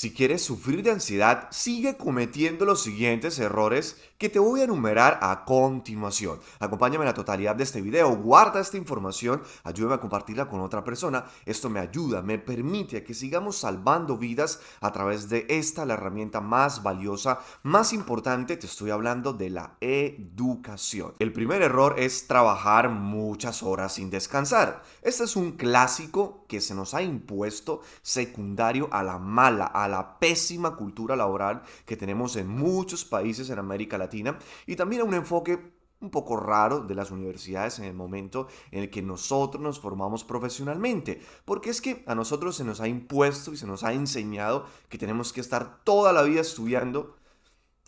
Si quieres sufrir de ansiedad, sigue cometiendo los siguientes errores que te voy a enumerar a continuación. Acompáñame en la totalidad de este video, guarda esta información, ayúdame a compartirla con otra persona. Esto me ayuda, me permite que sigamos salvando vidas a través de esta, la herramienta más valiosa, más importante, te estoy hablando de la educación. El primer error es trabajar muchas horas sin descansar. Este es un clásico que se nos ha impuesto secundario a la mala, a la pésima cultura laboral que tenemos en muchos países en América Latina y también a un enfoque un poco raro de las universidades en el momento en el que nosotros nos formamos profesionalmente, porque es que a nosotros se nos ha impuesto y se nos ha enseñado que tenemos que estar toda la vida estudiando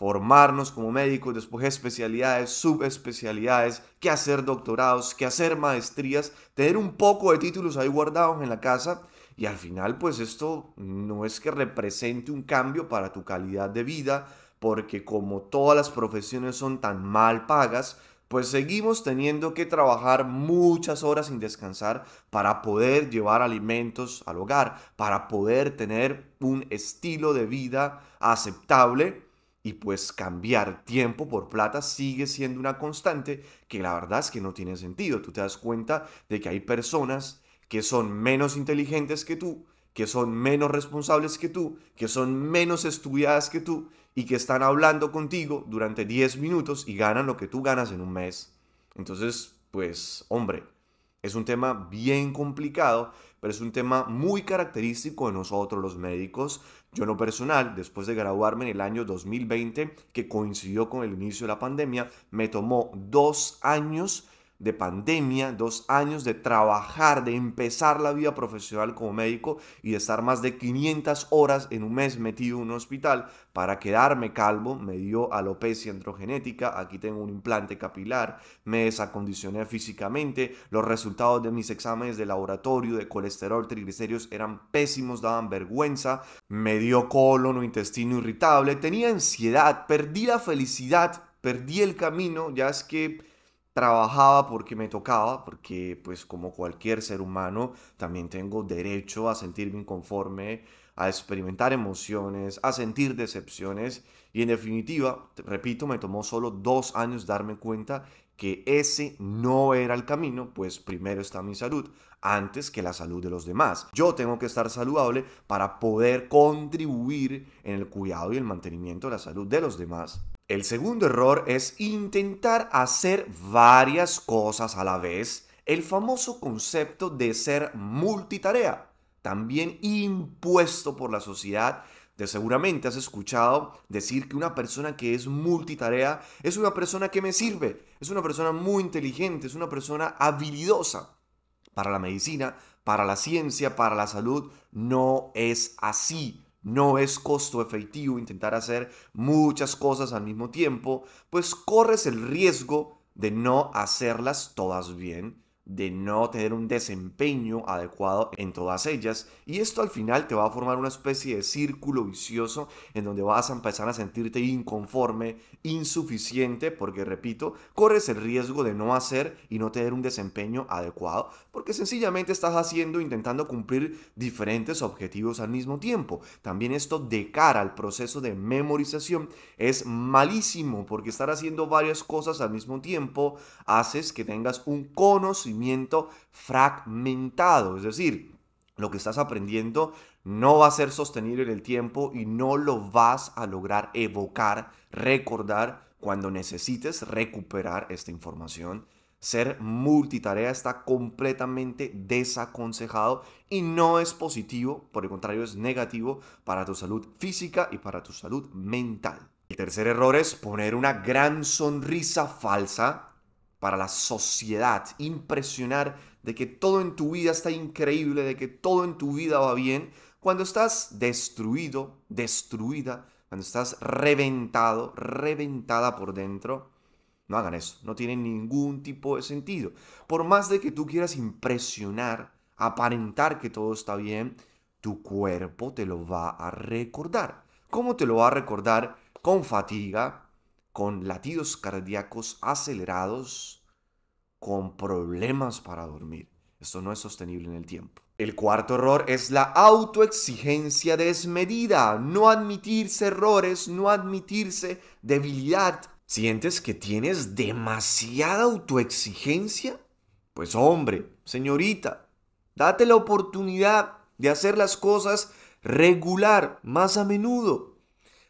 formarnos como médicos, después especialidades, subespecialidades, que hacer doctorados, que hacer maestrías, tener un poco de títulos ahí guardados en la casa y al final pues esto no es que represente un cambio para tu calidad de vida, porque como todas las profesiones son tan mal pagas, pues seguimos teniendo que trabajar muchas horas sin descansar para poder llevar alimentos al hogar, para poder tener un estilo de vida aceptable y pues cambiar tiempo por plata sigue siendo una constante que la verdad es que no tiene sentido. Tú te das cuenta de que hay personas que son menos inteligentes que tú, que son menos responsables que tú, que son menos estudiadas que tú y que están hablando contigo durante 10 minutos y ganan lo que tú ganas en un mes. Entonces, pues hombre, es un tema bien complicado, pero es un tema muy característico de nosotros los médicos, yo en lo personal, después de graduarme en el año 2020, que coincidió con el inicio de la pandemia, me tomó dos años de pandemia, dos años de trabajar, de empezar la vida profesional como médico y de estar más de 500 horas en un mes metido en un hospital para quedarme calvo, me dio alopecia androgenética, aquí tengo un implante capilar, me desacondicioné físicamente, los resultados de mis exámenes de laboratorio de colesterol, triglicéridos eran pésimos, daban vergüenza, me dio colon o intestino irritable, tenía ansiedad, perdí la felicidad, perdí el camino, ya es que trabajaba porque me tocaba, porque pues como cualquier ser humano también tengo derecho a sentirme inconforme, a experimentar emociones, a sentir decepciones y en definitiva, repito, me tomó solo dos años darme cuenta que ese no era el camino, pues primero está mi salud, antes que la salud de los demás. Yo tengo que estar saludable para poder contribuir en el cuidado y el mantenimiento de la salud de los demás. El segundo error es intentar hacer varias cosas a la vez, el famoso concepto de ser multitarea, también impuesto por la sociedad. De seguramente has escuchado decir que una persona que es multitarea es una persona que me sirve, es una persona muy inteligente, es una persona habilidosa. Para la medicina, para la ciencia, para la salud, no es así no es costo efectivo intentar hacer muchas cosas al mismo tiempo, pues corres el riesgo de no hacerlas todas bien de no tener un desempeño adecuado en todas ellas y esto al final te va a formar una especie de círculo vicioso en donde vas a empezar a sentirte inconforme, insuficiente, porque repito, corres el riesgo de no hacer y no tener un desempeño adecuado, porque sencillamente estás haciendo, intentando cumplir diferentes objetivos al mismo tiempo. También esto de cara al proceso de memorización es malísimo, porque estar haciendo varias cosas al mismo tiempo haces que tengas un conocimiento fragmentado, es decir, lo que estás aprendiendo no va a ser sostenible en el tiempo y no lo vas a lograr evocar, recordar cuando necesites recuperar esta información. Ser multitarea está completamente desaconsejado y no es positivo, por el contrario es negativo para tu salud física y para tu salud mental. El tercer error es poner una gran sonrisa falsa para la sociedad, impresionar de que todo en tu vida está increíble, de que todo en tu vida va bien, cuando estás destruido, destruida, cuando estás reventado, reventada por dentro, no hagan eso, no tiene ningún tipo de sentido. Por más de que tú quieras impresionar, aparentar que todo está bien, tu cuerpo te lo va a recordar. ¿Cómo te lo va a recordar? Con fatiga, con latidos cardíacos acelerados, con problemas para dormir. Esto no es sostenible en el tiempo. El cuarto error es la autoexigencia desmedida, no admitirse errores, no admitirse debilidad. ¿Sientes que tienes demasiada autoexigencia? Pues hombre, señorita, date la oportunidad de hacer las cosas regular, más a menudo.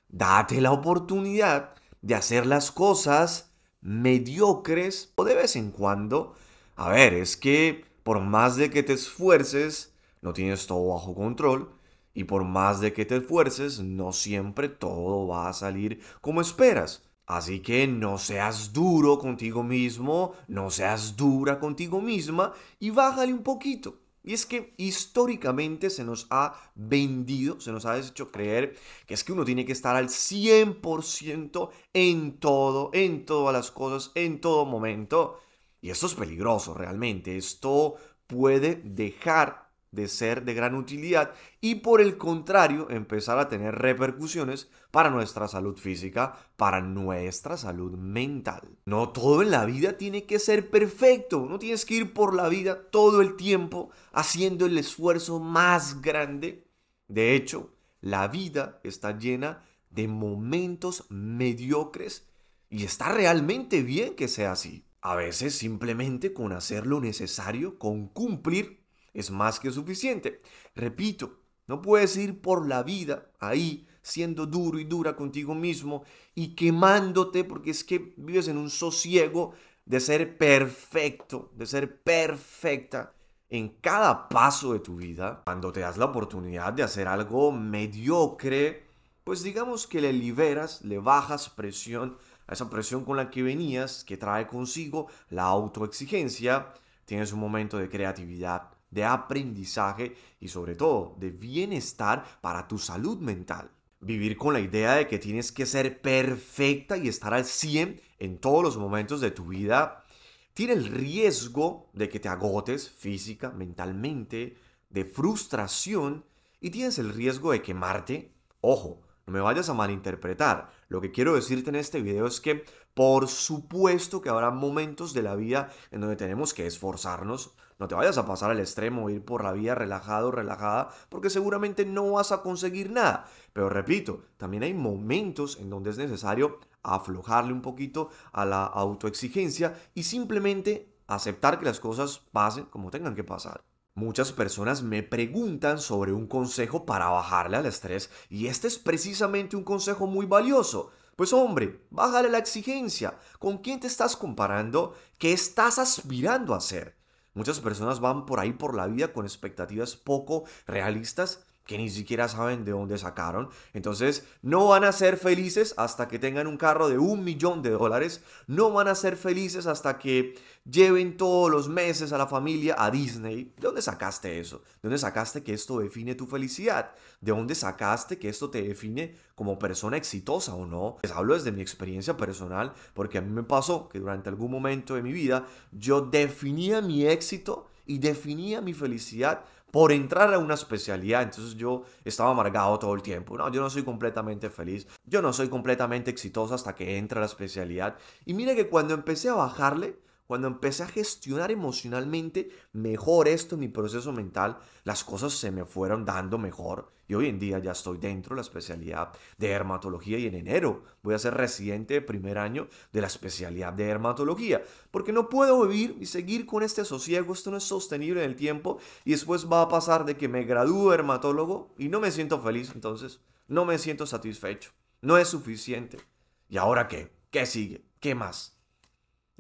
Date la oportunidad de hacer las cosas mediocres o de vez en cuando. A ver, es que por más de que te esfuerces, no tienes todo bajo control. Y por más de que te esfuerces, no siempre todo va a salir como esperas. Así que no seas duro contigo mismo, no seas dura contigo misma y bájale un poquito. Y es que históricamente se nos ha vendido, se nos ha hecho creer que es que uno tiene que estar al 100% en todo, en todas las cosas, en todo momento. Y esto es peligroso realmente. Esto puede dejar de ser de gran utilidad y por el contrario empezar a tener repercusiones para nuestra salud física, para nuestra salud mental. No todo en la vida tiene que ser perfecto, no tienes que ir por la vida todo el tiempo haciendo el esfuerzo más grande. De hecho, la vida está llena de momentos mediocres y está realmente bien que sea así. A veces simplemente con hacer lo necesario, con cumplir, es más que suficiente. Repito, no puedes ir por la vida ahí siendo duro y dura contigo mismo y quemándote porque es que vives en un sosiego de ser perfecto, de ser perfecta en cada paso de tu vida. Cuando te das la oportunidad de hacer algo mediocre, pues digamos que le liberas, le bajas presión a esa presión con la que venías, que trae consigo la autoexigencia, tienes un momento de creatividad de aprendizaje y sobre todo de bienestar para tu salud mental. Vivir con la idea de que tienes que ser perfecta y estar al 100 en todos los momentos de tu vida tiene el riesgo de que te agotes física, mentalmente, de frustración y tienes el riesgo de quemarte. Ojo, no me vayas a malinterpretar. Lo que quiero decirte en este video es que por supuesto que habrá momentos de la vida en donde tenemos que esforzarnos. No te vayas a pasar al extremo, ir por la vía relajado, relajada, porque seguramente no vas a conseguir nada. Pero repito, también hay momentos en donde es necesario aflojarle un poquito a la autoexigencia y simplemente aceptar que las cosas pasen como tengan que pasar. Muchas personas me preguntan sobre un consejo para bajarle al estrés y este es precisamente un consejo muy valioso. Pues hombre, bájale la exigencia. ¿Con quién te estás comparando? ¿Qué estás aspirando a ser? Muchas personas van por ahí por la vida con expectativas poco realistas que ni siquiera saben de dónde sacaron. Entonces, no van a ser felices hasta que tengan un carro de un millón de dólares. No van a ser felices hasta que lleven todos los meses a la familia a Disney. ¿De dónde sacaste eso? ¿De dónde sacaste que esto define tu felicidad? ¿De dónde sacaste que esto te define como persona exitosa o no? Les hablo desde mi experiencia personal porque a mí me pasó que durante algún momento de mi vida yo definía mi éxito y definía mi felicidad por entrar a una especialidad. Entonces yo estaba amargado todo el tiempo. No, yo no soy completamente feliz. Yo no soy completamente exitoso hasta que entra la especialidad. Y mira que cuando empecé a bajarle, cuando empecé a gestionar emocionalmente mejor esto en mi proceso mental, las cosas se me fueron dando mejor. Y hoy en día ya estoy dentro de la especialidad de dermatología y en enero voy a ser residente de primer año de la especialidad de dermatología. Porque no puedo vivir y seguir con este sosiego, esto no es sostenible en el tiempo y después va a pasar de que me gradúo dermatólogo y no me siento feliz entonces, no me siento satisfecho, no es suficiente. ¿Y ahora qué? ¿Qué sigue? ¿Qué más?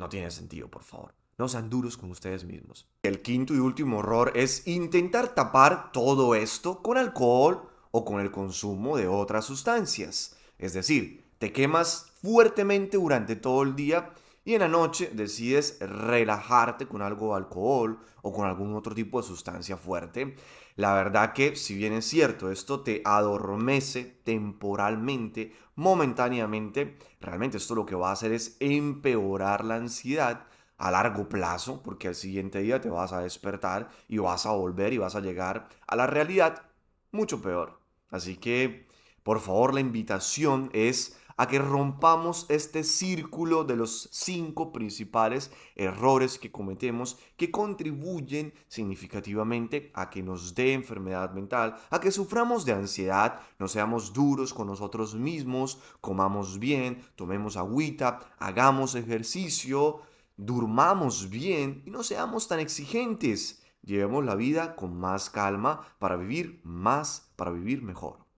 No tiene sentido, por favor. No sean duros con ustedes mismos. El quinto y último error es intentar tapar todo esto con alcohol o con el consumo de otras sustancias. Es decir, te quemas fuertemente durante todo el día y en la noche decides relajarte con algo de alcohol o con algún otro tipo de sustancia fuerte. La verdad que, si bien es cierto, esto te adormece temporalmente, momentáneamente, realmente esto lo que va a hacer es empeorar la ansiedad a largo plazo, porque al siguiente día te vas a despertar y vas a volver y vas a llegar a la realidad mucho peor. Así que, por favor, la invitación es a que rompamos este círculo de los cinco principales errores que cometemos que contribuyen significativamente a que nos dé enfermedad mental, a que suframos de ansiedad, no seamos duros con nosotros mismos, comamos bien, tomemos agüita, hagamos ejercicio, durmamos bien y no seamos tan exigentes. Llevemos la vida con más calma para vivir más, para vivir mejor.